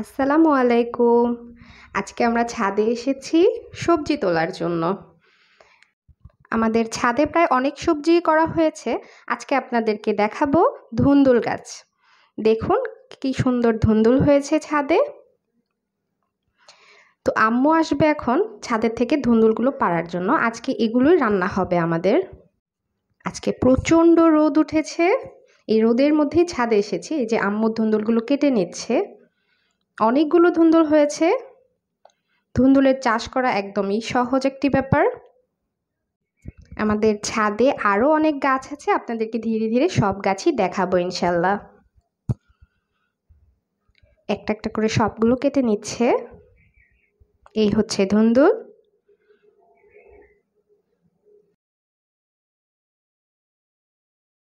আসসালামু আলাইকুম আজকে আমরা ছাদে এসেছি সবজি তোলার জন্য আমাদের ছাদে প্রায় অনেক সবজি করা হয়েছে আজকে আপনাদেরকে দেখাবো ধুন্দুল গাছ দেখুন কি সুন্দর ধুন্দুল হয়েছে ছাদে তো আম্মু আসবে এখন ছাদের থেকে ধুন্দুলগুলো পাড়ার জন্য আজকে এগুলোই রান্না হবে আমাদের আজকে প্রচণ্ড রোদ উঠেছে এই রোদের মধ্যেই ছাদে এসেছি এই যে আম্মুর ধুন্দুলগুলো কেটে নিচ্ছে অনেকগুলো ধুন্দুল হয়েছে ধুন্দুলের চাষ করা একদমই সহজ একটি ব্যাপার আমাদের ছাদে আরও অনেক গাছ আছে আপনাদেরকে ধীরে ধীরে সব গাছই দেখাবো ইনশাল্লাহ একটা একটা করে সবগুলো কেটে নিচ্ছে এই হচ্ছে ধুন্দুল